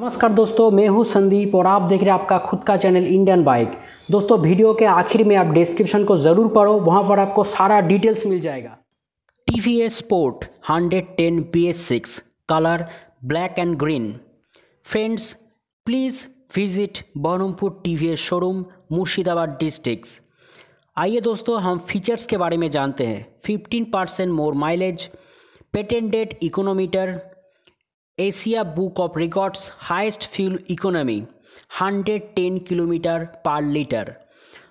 नमस्कार दोस्तों मैं हूं संदीप और आप देख रहे हैं आपका खुद का चैनल इंडियन बाइक दोस्तों वीडियो के आखिर में आप डिस्क्रिप्शन को ज़रूर पढ़ो वहां पर आपको सारा डिटेल्स मिल जाएगा T V S sport hundred ten B S six colour black and green friends please visit Baharampur T V S showroom Murshidabad districts आइए दोस्तों हम फीचर्स के बारे में जानते हैं fifteen percent more mileage patented econometer Asia book of records highest fuel economy 110 kilometre per litre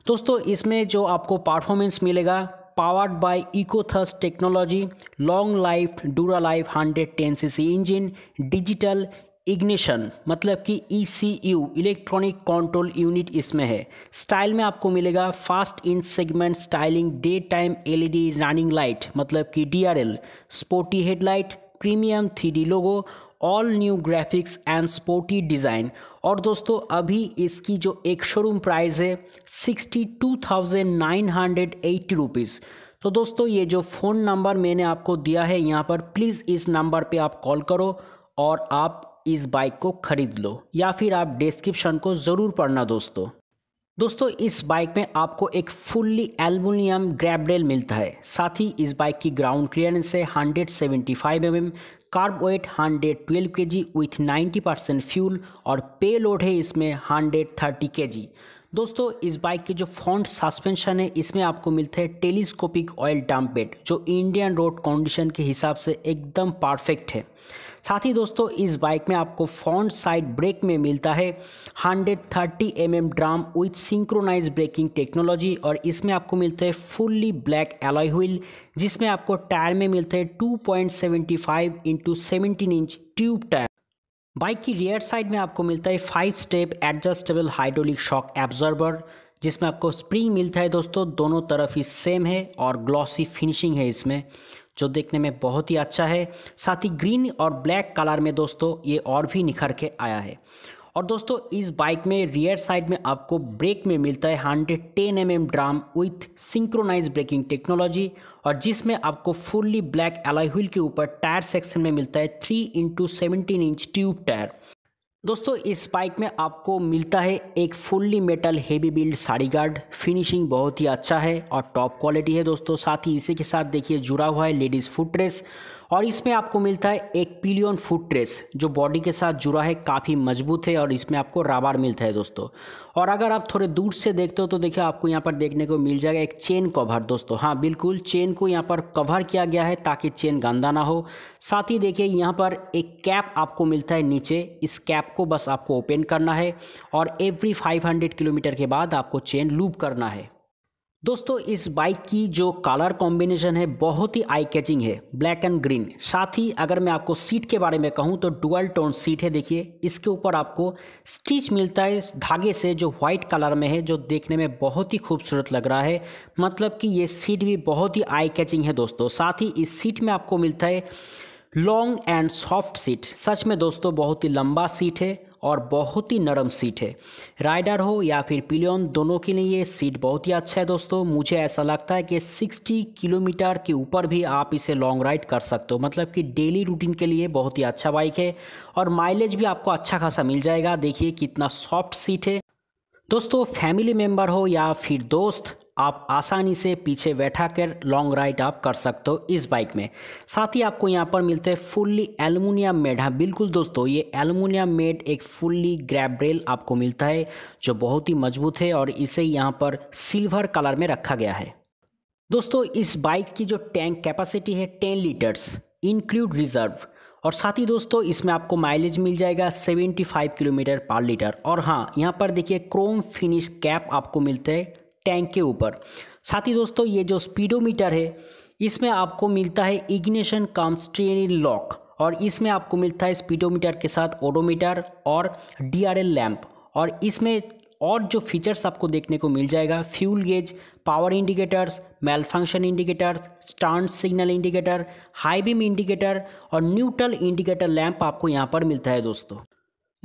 दोस्तों इसमें जो आपको परफॉर्मेंस मिलेगा powered by ecothrust technology long life dura life hundred ten C engine digital ignition मतलब कि ई electronic control unit इसमें है style में आपको मिलेगा fast in segment styling day time LED running light मतलब कि DRL sporty headlight premium three logo all new graphics and sporty design और दोस्तों अभी इसकी जो एक शोरूम प्राइस है sixty two thousand nine hundred eighty rupees तो दोस्तों ये जो फ़ोन नंबर मैंने आपको दिया है यहाँ पर प्लीज़ इस नंबर पे आप कॉल करो और आप इस बाइक को ख़रीद लो या फिर आप डिस्क्रिप्शन को ज़रूर पढ़ना दोस्तों दोस्तों इस बाइक में आपको एक फुल्ली एल्युमिनियम ग्रैबरेल मिलता है साथ ही इस बाइक की ग्राउंड क्लियरेंस है 175 M mm, kerb weight hundred twelve K G with ninety percent fuel और पे लोड है इसमें हंड्रेड थर्टी के जी दोस्तों इस बाइक के जो फ्रंट सस्पेंशन है इसमें आपको मिलते हैं टेलीस्कोपिक ऑयल बेड जो इंडियन रोड कंडीशन के हिसाब से एकदम परफेक्ट है साथ ही दोस्तों इस बाइक में आपको फ्रंट साइड ब्रेक में मिलता है 130 thirty mm drum with synchronize braking technology और इसमें आपको मिलते हैं फुल्ली ब्लैक एलॉय व्हील जिसमें आपको टायर में मिलते हैं two point seventy inch tube tyre bike की रियर साइड में आपको मिलता है five step adjustable hydraulic shock absorber जिसमें आपको स्प्रिंग मिलता है दोस्तों दोनों तरफ ही सेम है और ग्लॉसी फिनिशिंग है इसमें जो देखने में बहुत ही अच्छा है साथ ही ग्रीन और ब्लैक कलर में दोस्तों ये और भी निखर के आया है और दोस्तों इस बाइक में रियर साइड में आपको ब्रेक में मिलता है hundred ten M drum with synchronize braking technology और जिसमें आपको फुल्ली ब्लैक एलाई व्हील के ऊपर टायर सेक्शन में मिलता है three into seventeen inch tube tyre दोस्तों इस बाइक में आपको मिलता है एक fully metal heavy build sari guard finishing बहुत ही अच्छा है और टॉप क्वालिटी है दोस्तों साथ ही इसी के साथ देखिए जुड़ा हुआ है लेडीज़ फुट ट्रेस और इसमें आपको मिलता है एक पिलियन फुट ट्रेस जो बॉडी के साथ जुड़ा है काफ़ी मजबूत है और इसमें आपको राबार मिलता है दोस्तों और अगर आप थोड़े दूर से देखते हो तो देखिए आपको यहाँ पर देखने को मिल जाएगा एक चेन कवर दोस्तों हाँ बिल्कुल चेन को यहाँ पर कवर किया गया है ताकि चेन गंदा ना हो साथ ही देखिए यहाँ पर एक कैप आपको मिलता है नीचे इस कैप को बस आपको ओपन करना है और एवरी 500 किलोमीटर के बाद आपको चेन लूप करना है दोस्तों इस बाइक की जो कलर कॉम्बिनेशन है बहुत ही आई कैचिंग है ब्लैक एंड ग्रीन साथ ही अगर मैं आपको सीट के बारे में कहूं तो डुअल टोन सीट है देखिए इसके ऊपर आपको स्टिच मिलता है धागे से जो व्हाइट कलर में है जो देखने में बहुत ही खूबसूरत लग रहा है मतलब कि ये सीट भी बहुत ही आई कैचिंग है दोस्तों साथ ही इस सीट में आपको मिलता है लॉन्ग एंड सॉफ्ट सीट सच में दोस्तों बहुत ही लंबा सीट है और बहुत ही नरम सीट है राइडर हो या फिर पिलियन दोनों के लिए ये सीट बहुत ही अच्छा है दोस्तों मुझे ऐसा लगता है कि 60 किलोमीटर के ऊपर भी आप इसे लॉन्ग राइड कर सकते हो मतलब कि डेली रूटीन के लिए बहुत ही अच्छा बाइक है और माइलेज भी आपको अच्छा खासा मिल जाएगा देखिए कितना सॉफ्ट सीट है दोस्तों फैमिली मेम्बर हो या फिर दोस्त आप आसानी से पीछे बैठा कर लॉन्ग राइड आप कर सकते हो इस बाइक में साथ ही आपको यहाँ पर मिलते हैं फुल्ली एलुमिनियम मेड हाँ बिल्कुल दोस्तों ये एलुमिनियम मेड एक फुल्ली ग्रैब रेल आपको मिलता है जो बहुत ही मजबूत है और इसे यहाँ पर सिल्वर कलर में रखा गया है दोस्तों इस बाइक की जो टैंक कैपेसिटी है टेन लीटर्स इंक्लूड रिजर्व और साथ ही दोस्तों इसमें आपको माइलेज मिल जाएगा 75 किलोमीटर पर लीटर और हाँ यहाँ पर देखिए क्रोम फिनिश कैप आपको मिलते हैं टैंक के ऊपर साथ ही दोस्तों ये जो स्पीडोमीटर है इसमें आपको मिलता है इग्निशन कम लॉक और इसमें आपको मिलता है स्पीडोमीटर के साथ ओडोमीटर और डीआरएल लैंप और इसमें और जो फीचर्स आपको देखने को मिल जाएगा fuel gauge power indicators malfunction indicator stand signal indicator high beam indicator और न्यूट्रल इंडिकेटर लैंप आपको यहाँ पर मिलता है दोस्तों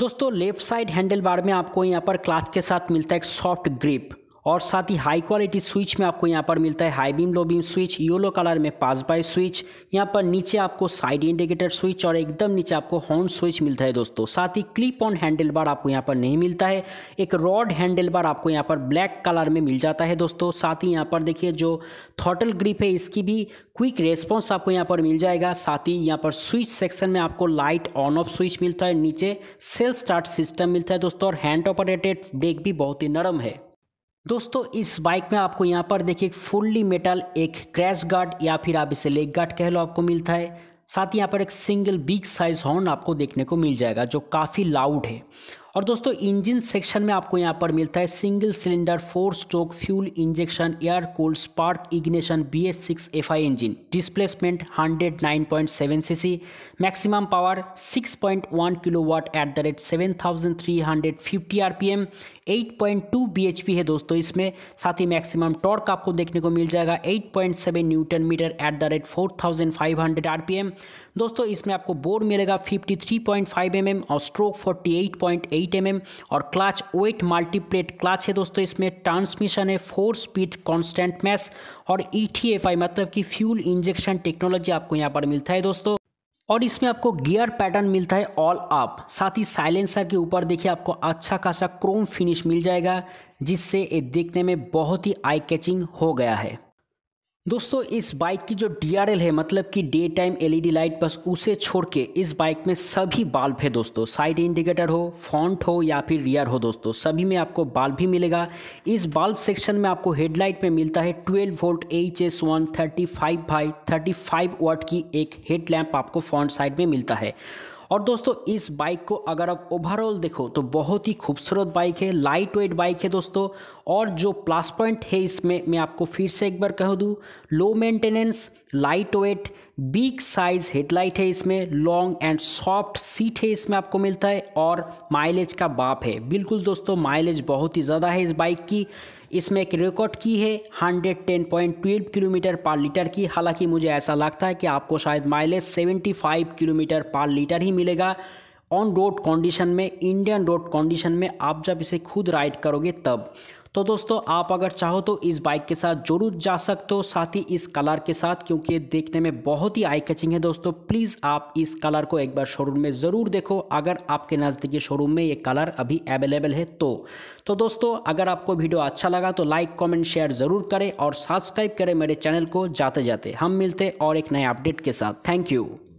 दोस्तों लेफ्ट साइड हैंडल बार में आपको यहाँ पर क्लाच के साथ मिलता है एक सॉफ्ट ग्रिप और साथ ही हाई क्वालिटी स्विच में आपको यहाँ पर मिलता है high beam low beam switch yellow colour में पास बाय स्विच यहाँ पर नीचे आपको साइड इंडिकेटर स्विच और एकदम नीचे आपको हॉर्न स्विच मिलता है दोस्तों साथ ही क्लिप ऑन हैंडल बार आपको यहाँ पर नहीं मिलता है एक रॉड हैंडल बार आपको यहाँ पर ब्लैक कलर में मिल जाता है दोस्तों साथ ही यहाँ पर देखिए जो थॉटल ग्रिप है इसकी भी क्विक रेस्पॉन्स आपको यहाँ पर मिल जाएगा साथ ही यहाँ पर स्विच सेक्शन में आपको लाइट ऑन ऑफ स्विच मिलता है नीचे सेल स्टार्ट सिस्टम मिलता है दोस्तों और हैंड ऑपरेटेड ब्रेक भी बहुत ही नरम है दोस्तों इस बाइक में आपको यहाँ पर देखिए फुल्ली मेटल एक क्रैश गार्ड या फिर आप इसे लेग गार्ड कह लो आपको मिलता है साथ ही यहाँ पर एक सिंगल बिग साइज हॉर्न आपको देखने को मिल जाएगा जो काफ़ी लाउड है और दोस्तों इंजन सेक्शन में आपको यहाँ पर मिलता है single cylinder four stroke fuel injection air cool spark ignition B S six F I engine displacement hundred nine point seven C C maximum power six point one kilowatt at the rate seven thousand three hundred fifty R P M eight point two B H P है दोस्तों इसमें साथ ही maximum torque आपको देखने को मिल जाएगा eight point seven newton metre at the rate four thousand five hundred R P M दोस्तों इसमें आपको बोर्ड मिलेगा 53.5 थ्री mm और स्ट्रोक 48.8 mm और क्लाच वेट मल्टीप्लेट क्लाच है दोस्तों इसमें ट्रांसमिशन है फोर स्पीड कॉन्स्टेंट मैस और ई e मतलब कि फ्यूल इंजेक्शन टेक्नोलॉजी आपको यहाँ पर मिलता है दोस्तों और इसमें आपको गियर पैटर्न मिलता है ऑल अप साथ ही साइलेंसर के ऊपर देखिए आपको अच्छा खासा क्रोम फिनिश मिल जाएगा जिससे ये देखने में बहुत ही आई कैचिंग हो गया है दोस्तों इस बाइक की जो डी है मतलब कि डे टाइम एलईडी लाइट बस उसे छोड़ के इस बाइक में सभी बाल्ब है दोस्तों साइड इंडिकेटर हो फ्रंट हो या फिर रियर हो दोस्तों सभी में आपको बाल्ब भी मिलेगा इस बाल्ब सेक्शन में आपको हेडलाइट में मिलता है 12 volt H S one thirty five by thirty five watt की एक हेडलैम्प आपको फ्रंट साइड में मिलता है और दोस्तों इस बाइक को अगर आप ओवरऑल देखो तो बहुत ही खूबसूरत बाइक है लाइट वेट बाइक है दोस्तों और जो प्लस पॉइंट है इसमें मैं आपको फिर से एक बार कह दूँ low maintenance light weight big size headlight है इसमें लॉन्ग एंड सॉफ्ट सीट है इसमें आपको मिलता है और माइलेज का बाप है बिल्कुल दोस्तों माइलेज बहुत ही ज़्यादा है इस बाइक की इसमें एक रिकॉर्ड की है hundred ten point twelve kilometre per litre की हालांकि मुझे ऐसा लगता है कि आपको शायद mileage seventy five kilometre per litre ही मिलेगा ऑन रोड कंडीशन में इंडियन रोड कंडीशन में आप जब इसे खुद राइड करोगे तब तो दोस्तों आप अगर चाहो तो इस बाइक के साथ जरूर जा सकते हो साथ ही इस कलर के साथ क्योंकि देखने में बहुत ही आई कैचिंग है दोस्तों प्लीज़ आप इस कलर को एक बार शोरूम में ज़रूर देखो अगर आपके नज़दीकी शोरूम में ये कलर अभी अवेलेबल है तो तो दोस्तों अगर आपको वीडियो अच्छा लगा तो लाइक कमेंट शेयर ज़रूर करें और सब्सक्राइब करें मेरे चैनल को जाते जाते हम मिलते और एक नए अपडेट के साथ थैंक यू